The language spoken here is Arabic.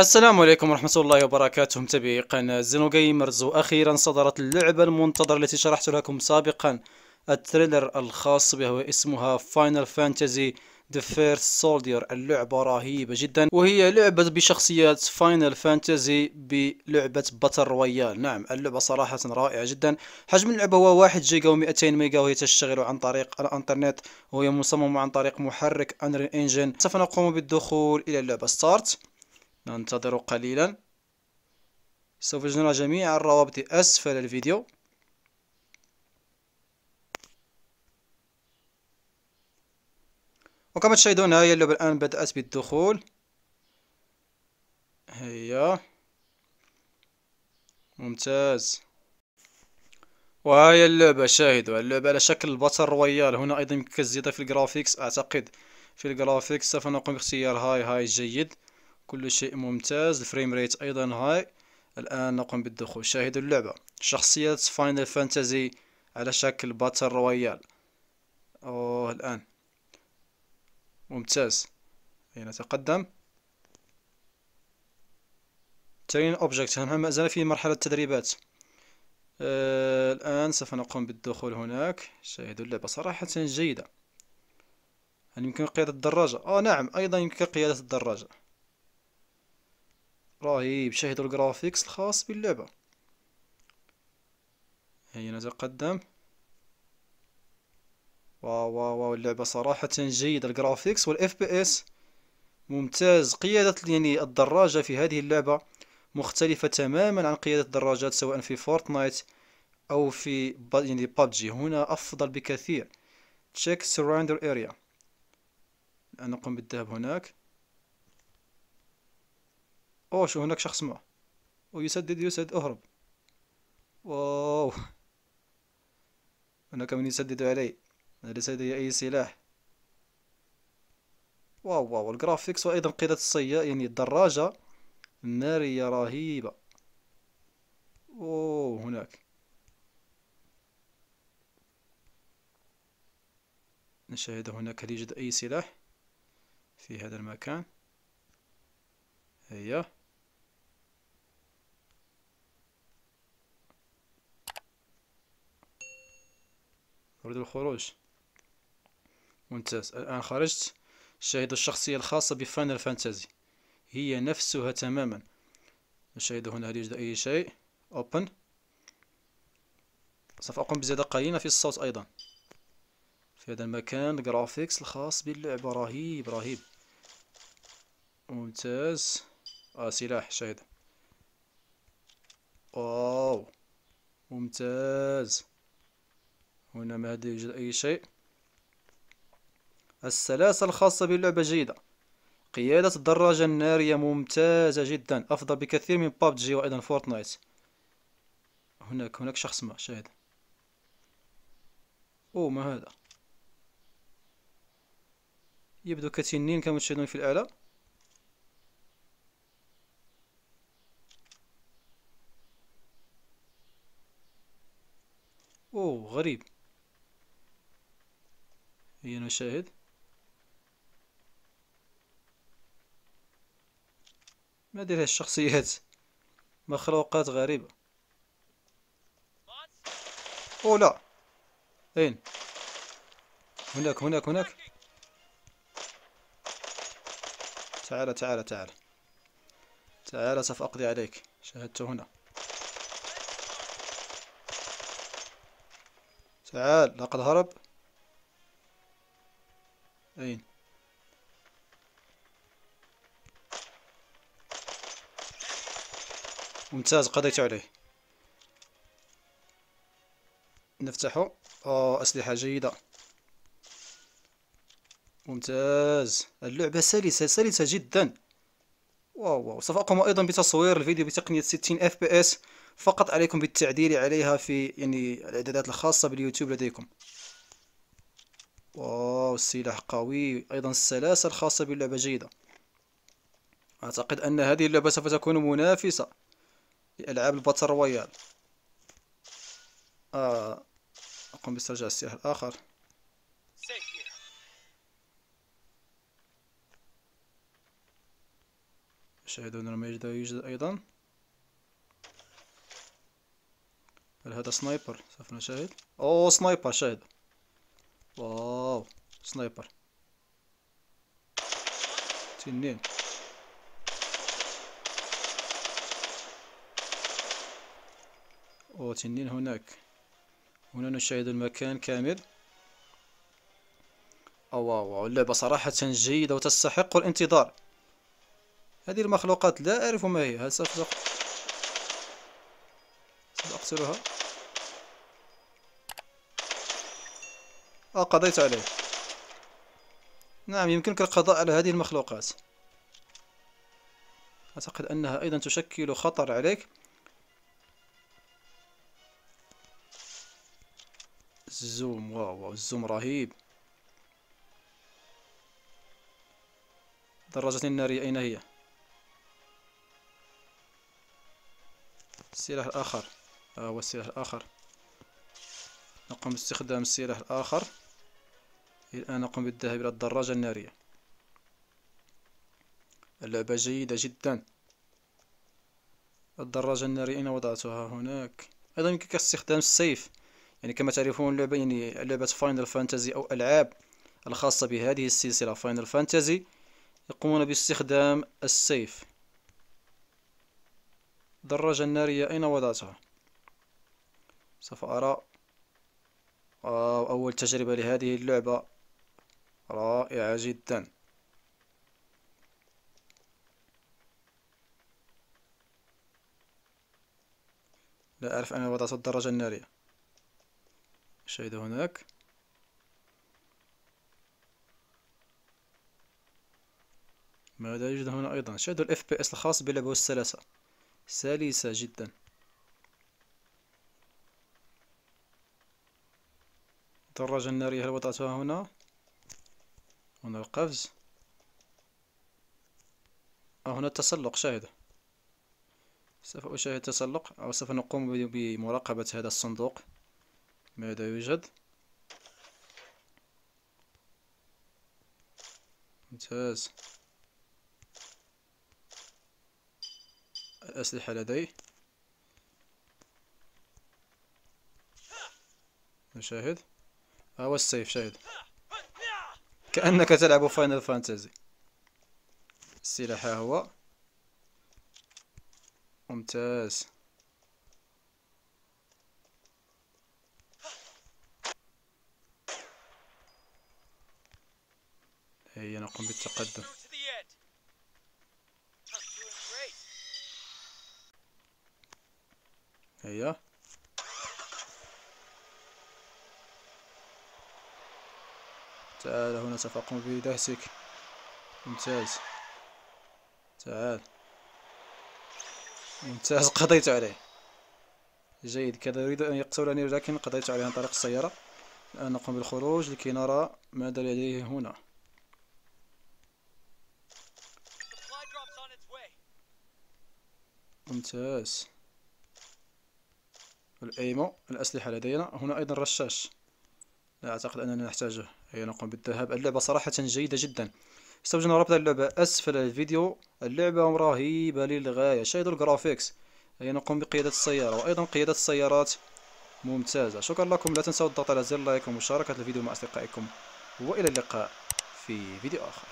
السلام عليكم ورحمة الله وبركاته متابعي قناة زينو جيمرز وأخيرا صدرت اللعبة المنتظرة التي شرحت لكم سابقا التريلر الخاص بها واسمها فاينل فانتزي ذا فيرست سولدير اللعبة رهيبة جدا وهي لعبة بشخصيات فاينل فانتزي بلعبة باتل رويال نعم اللعبة صراحة رائعة جدا حجم اللعبة هو 1 جيجا و200 ميجا وهي تشتغل عن طريق الانترنت وهي مصممة عن طريق محرك انريل انجن سوف نقوم بالدخول الى اللعبة ستارت ننتظر قليلا سوف نرى جميع الروابط أسفل الفيديو وكما تشاهدون هي اللعبة الآن بدأت بالدخول هيا ممتاز وهي اللعبة شاهدوا اللعبة على شكل باتل رويال هنا أيضا يمكنك الزيادة في الجرافيكس أعتقد في الجرافيكس سوف نقوم باختيار هاي هاي جيد كل شيء ممتاز الفريم ريت ايضا هاي الان نقوم بالدخول شاهدوا اللعبه شخصيه فاينل فانتزي على شكل باتل رويال اوه الان ممتاز نتقدم ترين اوبجكت هنا ما زال في مرحله التدريبات آه الان سوف نقوم بالدخول هناك شاهدوا اللعبه صراحه جيده هل يمكن قياده الدراجه اه نعم ايضا يمكن قياده الدراجه رهيب شاهدوا الجرافيكس الخاص باللعبة هيا نتقدم واو واو واو اللعبة صراحة جيدة الجرافيكس والاف بي اس ممتاز قيادة يعني الدراجة في هذه اللعبة مختلفة تماما عن قيادة الدراجات سواء في فورتنايت أو في يعني بابجي هنا أفضل بكثير تشيك سراندر اريا نقوم بالذهاب هناك شو هناك شخص معه ويسدد يسدد أهرب واو هناك من يسدد علي ليس لدي أي سلاح واو واو الجرافيكس وأيضا قيادة السيارة يعني الدراجة نارية رهيبة أوه هناك نشاهد هناك هل يوجد أي سلاح في هذا المكان هيا أريد الخروج ممتاز الآن خرجت الشاهد الشخصية الخاصة بفاينل فانتازي هي نفسها تماما نشاهد هنا هل يوجد أي شيء أوبن سوف أقوم بزيادة قليلة في الصوت أيضا في هذا المكان الجرافيكس الخاص باللعبة رهيب رهيب ممتاز آه سلاح شاهد واو ممتاز هنا ما يوجد أي شيء السلاسة الخاصة باللعبة جيدة قيادة الدراجة النارية ممتازة جدا أفضل بكثير من بابجي وأيضا فورتنايت هناك هناك شخص ما شاهد او ما هذا يبدو كتنين كما تشاهدون في الاعلى أوه غريب هي نشاهد ما دير هاد الشخصيات مخلوقات غريبة او لا اين هناك هناك هناك تعال تعال تعال تعال سوف أقضي عليك شاهدت هنا تعال لقد هرب أين ممتاز قضيت عليه نفتحه آه أسلحة جيدة ممتاز اللعبة سلسة سلسة جدا واو واو سوف أقوم أيضا بتصوير الفيديو بتقنية 60 اف بي اس فقط عليكم بالتعديل عليها في يعني الإعدادات الخاصة باليوتيوب لديكم واو السلاح قوي أيضا السلاسة الخاصة باللعبة جيدة أعتقد أن هذه اللعبة سوف تكون منافسة لألعاب الباتل رويال آه. أقوم باسترجاع السلاح الآخر يشاهدون المجد يوجد أيضا هل هذا سنايبر سوف نشاهد او سنايبر شاهد واو سنايبر تنين أو تنين هناك هنا نشاهد المكان كامل أو واو اللعبة صراحة جيدة وتستحق الانتظار هذه المخلوقات لا أعرف ما هي هل سوف أقتلها؟ قضيت عليه نعم يمكنك القضاء على هذه المخلوقات أعتقد أنها أيضا تشكل خطر عليك الزوم واو واو الزوم رهيب دراجة النارية أين هي؟ السلاح الآخر آه هو السلاح الآخر نقوم باستخدام السلاح الآخر الآن نقوم بالذهاب إلى الدراجة النارية اللعبة جيدة جدا الدراجة النارية أين وضعتها هناك أيضا يمكنك استخدام السيف يعني كما تعرفون اللعبة يعني لعبة فاينل فانتازي أو ألعاب الخاصة بهذه السلسلة فاينل فانتازي يقومون باستخدام السيف الدراجة النارية أين وضعتها؟ سوف أرى أول تجربة لهذه اللعبة رائعة جدا لا أعرف أين وضعت الدراجة النارية شاهد هناك ماذا يوجد هنا أيضا شاهدوا بي FPS الخاص بلعبة السلاسة سلسة جدا الدراجة النارية هل وضعتها هنا هنا القفز أو هنا التسلق شاهد سوف أشاهد التسلق أو سوف نقوم بمراقبة هذا الصندوق ماذا يوجد ممتاز الأسلحة لدي نشاهد ها هو السيف شاهد كأنك تلعب فاينل فانتازي السلاح هو ممتاز هيا نقوم بالتقدم هيا تعال هنا سوف أقوم بدهسك ممتاز تعال ممتاز قضيت عليه جيد كذا يريد أن يقتلني ولكن قضيت عليه عن طريق السيارة الآن نقوم بالخروج لكي نرى ماذا لديه هنا ممتاز الأيمو الأسلحة لدينا هنا أيضا رشاش لا أعتقد أننا نحتاجه نقوم بالذهاب اللعبة صراحة جيدة جدا استوجبنا رابط اللعبة أسفل الفيديو اللعبة رهيبة للغاية شاهدوا الجرافيكس هيا نقوم بقيادة السيارة وأيضا قيادة السيارات ممتازة شكرا لكم لا تنسوا الضغط على زر لايك ومشاركة الفيديو مع أصدقائكم وإلى اللقاء في فيديو آخر